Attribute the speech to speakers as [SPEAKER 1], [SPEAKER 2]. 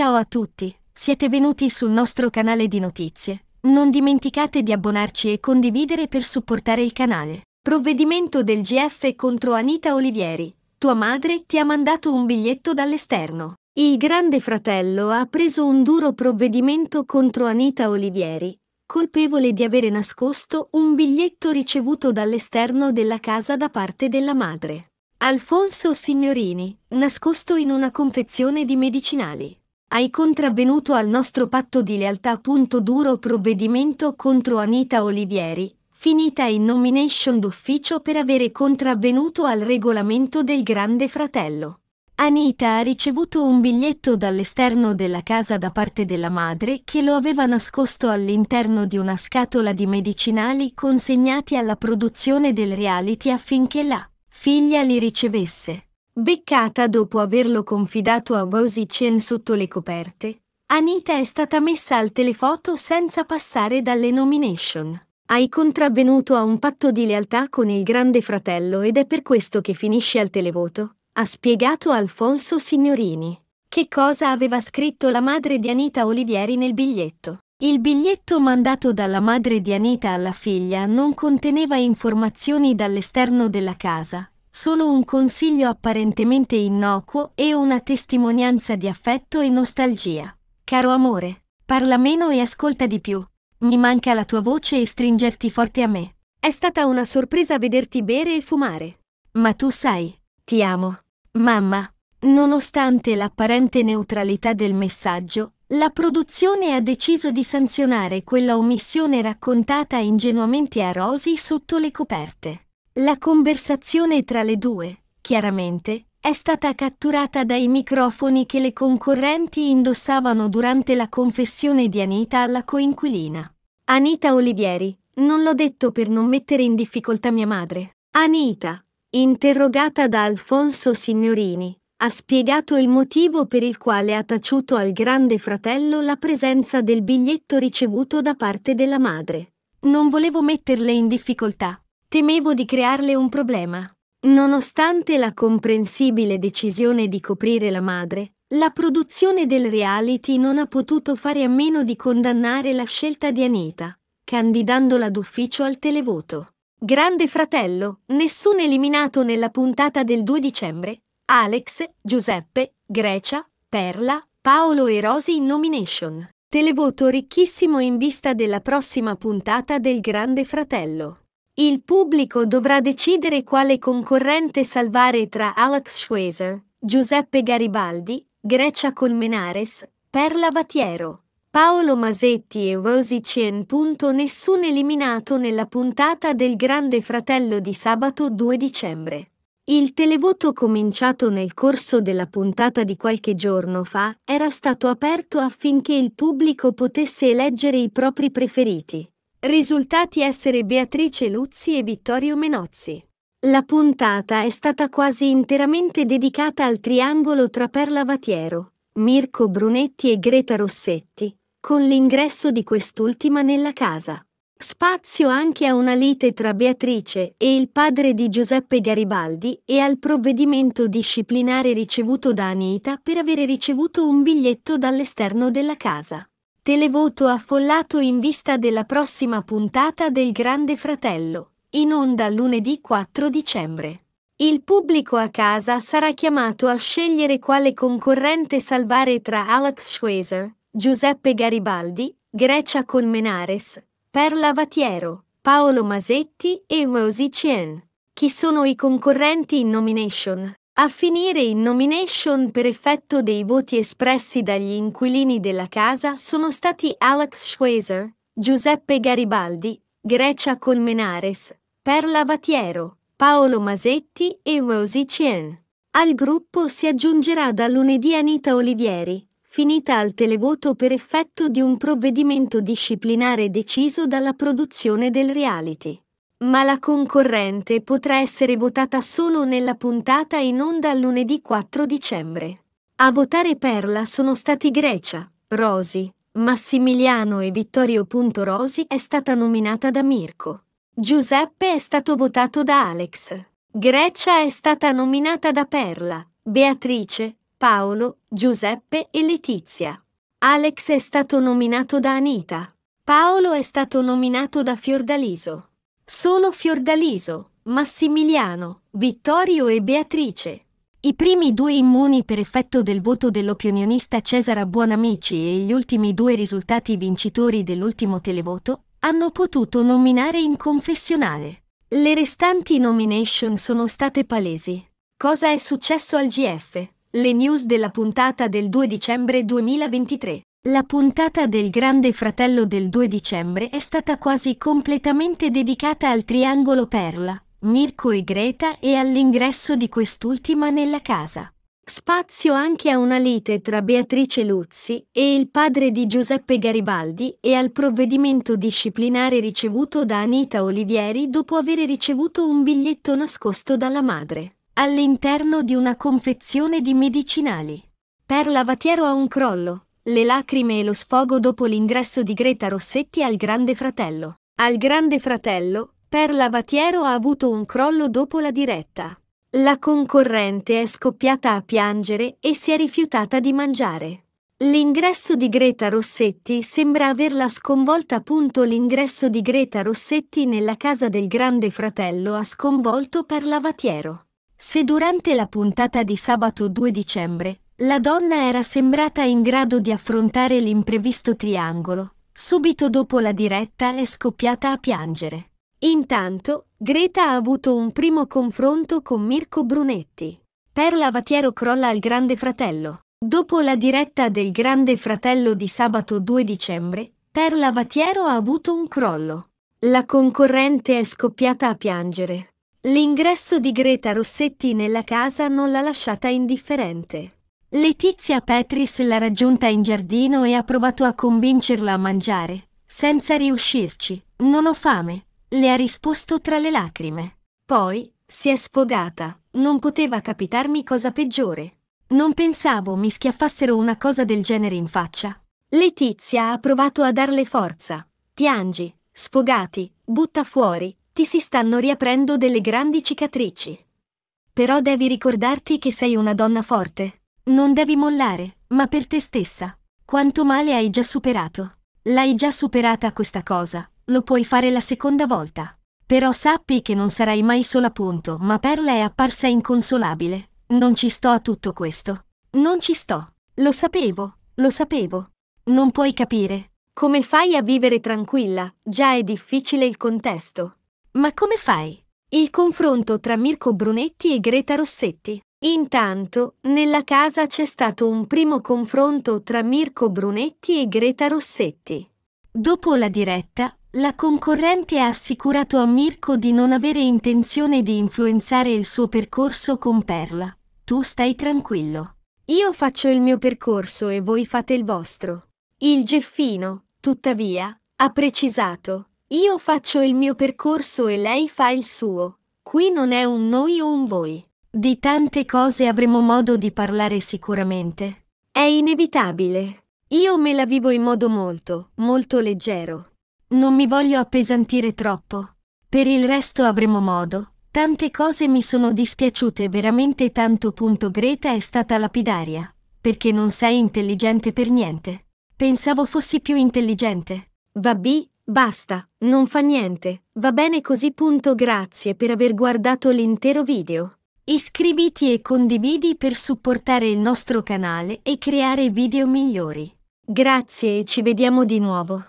[SPEAKER 1] Ciao a tutti, siete venuti sul nostro canale di notizie. Non dimenticate di abbonarci e condividere per supportare il canale. Provvedimento del GF contro Anita Olivieri. Tua madre ti ha mandato un biglietto dall'esterno. Il Grande Fratello ha preso un duro provvedimento contro Anita Olivieri, colpevole di avere nascosto un biglietto ricevuto dall'esterno della casa da parte della madre. Alfonso Signorini, nascosto in una confezione di medicinali. Hai contravvenuto al nostro patto di lealtà. Duro provvedimento contro Anita Olivieri, finita in nomination d'ufficio per avere contravvenuto al regolamento del Grande Fratello. Anita ha ricevuto un biglietto dall'esterno della casa da parte della madre che lo aveva nascosto all'interno di una scatola di medicinali consegnati alla produzione del reality affinché la figlia li ricevesse. Beccata dopo averlo confidato a Rosie Chen sotto le coperte, Anita è stata messa al telefoto senza passare dalle nomination. Hai contravvenuto a un patto di lealtà con il grande fratello ed è per questo che finisci al televoto, ha spiegato Alfonso Signorini. Che cosa aveva scritto la madre di Anita Olivieri nel biglietto? Il biglietto mandato dalla madre di Anita alla figlia non conteneva informazioni dall'esterno della casa, solo un consiglio apparentemente innocuo e una testimonianza di affetto e nostalgia. Caro amore, parla meno e ascolta di più. Mi manca la tua voce e stringerti forte a me. È stata una sorpresa vederti bere e fumare. Ma tu sai, ti amo. Mamma, nonostante l'apparente neutralità del messaggio, la produzione ha deciso di sanzionare quella omissione raccontata ingenuamente a Rosy sotto le coperte. La conversazione tra le due, chiaramente, è stata catturata dai microfoni che le concorrenti indossavano durante la confessione di Anita alla coinquilina. Anita Olivieri, non l'ho detto per non mettere in difficoltà mia madre. Anita, interrogata da Alfonso Signorini, ha spiegato il motivo per il quale ha taciuto al grande fratello la presenza del biglietto ricevuto da parte della madre. Non volevo metterle in difficoltà, Temevo di crearle un problema. Nonostante la comprensibile decisione di coprire la madre, la produzione del reality non ha potuto fare a meno di condannare la scelta di Anita, candidandola d'ufficio al televoto. Grande fratello, nessuno eliminato nella puntata del 2 dicembre, Alex, Giuseppe, Grecia, Perla, Paolo e Rosi in nomination. Televoto ricchissimo in vista della prossima puntata del Grande Fratello. Il pubblico dovrà decidere quale concorrente salvare tra Alex Schweser, Giuseppe Garibaldi, Grecia Colmenares, Perla Vatiero, Paolo Masetti e Rosie Chien. Nessun eliminato nella puntata del Grande Fratello di sabato 2 dicembre. Il televoto cominciato nel corso della puntata di qualche giorno fa era stato aperto affinché il pubblico potesse eleggere i propri preferiti. Risultati essere Beatrice Luzzi e Vittorio Menozzi. La puntata è stata quasi interamente dedicata al triangolo tra Perla Vatiero, Mirko Brunetti e Greta Rossetti, con l'ingresso di quest'ultima nella casa. Spazio anche a una lite tra Beatrice e il padre di Giuseppe Garibaldi e al provvedimento disciplinare ricevuto da Anita per avere ricevuto un biglietto dall'esterno della casa. Televoto affollato in vista della prossima puntata del Grande Fratello, in onda lunedì 4 dicembre. Il pubblico a casa sarà chiamato a scegliere quale concorrente salvare tra Alex Schweser, Giuseppe Garibaldi, Grecia Colmenares, Perla Vatiero, Paolo Masetti e Rosie Chien. Chi sono i concorrenti in nomination? a finire in nomination per effetto dei voti espressi dagli inquilini della casa sono stati Alex Schweizer, Giuseppe Garibaldi, Grecia Colmenares, Perla Vatiero, Paolo Masetti e Rosie Chien. Al gruppo si aggiungerà da lunedì Anita Olivieri, finita al televoto per effetto di un provvedimento disciplinare deciso dalla produzione del reality ma la concorrente potrà essere votata solo nella puntata in onda lunedì 4 dicembre. A votare Perla sono stati Grecia, Rosi, Massimiliano e Vittorio. Rosi è stata nominata da Mirko. Giuseppe è stato votato da Alex. Grecia è stata nominata da Perla, Beatrice, Paolo, Giuseppe e Letizia. Alex è stato nominato da Anita. Paolo è stato nominato da Fiordaliso solo Fiordaliso, Massimiliano, Vittorio e Beatrice. I primi due immuni per effetto del voto dell'opinionista Cesara Buonamici e gli ultimi due risultati vincitori dell'ultimo televoto hanno potuto nominare in confessionale. Le restanti nomination sono state palesi. Cosa è successo al GF? Le news della puntata del 2 dicembre 2023. La puntata del Grande Fratello del 2 dicembre è stata quasi completamente dedicata al triangolo Perla, Mirko e Greta e all'ingresso di quest'ultima nella casa. Spazio anche a una lite tra Beatrice Luzzi e il padre di Giuseppe Garibaldi e al provvedimento disciplinare ricevuto da Anita Olivieri dopo aver ricevuto un biglietto nascosto dalla madre, all'interno di una confezione di medicinali. Perla Vatiero ha un crollo, le lacrime e lo sfogo dopo l'ingresso di Greta Rossetti al Grande Fratello. Al Grande Fratello, Per Lavatiero ha avuto un crollo dopo la diretta. La concorrente è scoppiata a piangere e si è rifiutata di mangiare. L'ingresso di Greta Rossetti sembra averla sconvolta. L'ingresso di Greta Rossetti nella casa del Grande Fratello ha sconvolto Per Lavatiero. Se durante la puntata di sabato 2 dicembre la donna era sembrata in grado di affrontare l'imprevisto triangolo. Subito dopo la diretta è scoppiata a piangere. Intanto, Greta ha avuto un primo confronto con Mirko Brunetti. Perla Vatiero crolla al Grande Fratello. Dopo la diretta del Grande Fratello di sabato 2 dicembre, Perla Vatiero ha avuto un crollo. La concorrente è scoppiata a piangere. L'ingresso di Greta Rossetti nella casa non l'ha lasciata indifferente. Letizia Petris l'ha raggiunta in giardino e ha provato a convincerla a mangiare, senza riuscirci. Non ho fame, le ha risposto tra le lacrime. Poi si è sfogata. Non poteva capitarmi cosa peggiore. Non pensavo mi schiaffassero una cosa del genere in faccia. Letizia ha provato a darle forza. Piangi, sfogati, butta fuori, ti si stanno riaprendo delle grandi cicatrici. Però devi ricordarti che sei una donna forte. Non devi mollare, ma per te stessa. Quanto male hai già superato. L'hai già superata questa cosa, lo puoi fare la seconda volta. Però sappi che non sarai mai sola punto, ma Perla è apparsa inconsolabile. Non ci sto a tutto questo. Non ci sto. Lo sapevo, lo sapevo. Non puoi capire. Come fai a vivere tranquilla? Già è difficile il contesto. Ma come fai? Il confronto tra Mirko Brunetti e Greta Rossetti. Intanto, nella casa c'è stato un primo confronto tra Mirko Brunetti e Greta Rossetti. Dopo la diretta, la concorrente ha assicurato a Mirko di non avere intenzione di influenzare il suo percorso con Perla. Tu stai tranquillo. Io faccio il mio percorso e voi fate il vostro. Il Geffino, tuttavia, ha precisato. Io faccio il mio percorso e lei fa il suo. Qui non è un noi o un voi. Di tante cose avremo modo di parlare sicuramente. È inevitabile. Io me la vivo in modo molto, molto leggero. Non mi voglio appesantire troppo. Per il resto avremo modo. Tante cose mi sono dispiaciute veramente tanto. Punto Greta è stata lapidaria. Perché non sei intelligente per niente. Pensavo fossi più intelligente. Vabbè, basta, non fa niente. Va bene così. Punto grazie per aver guardato l'intero video. Iscriviti e condividi per supportare il nostro canale e creare video migliori. Grazie e ci vediamo di nuovo.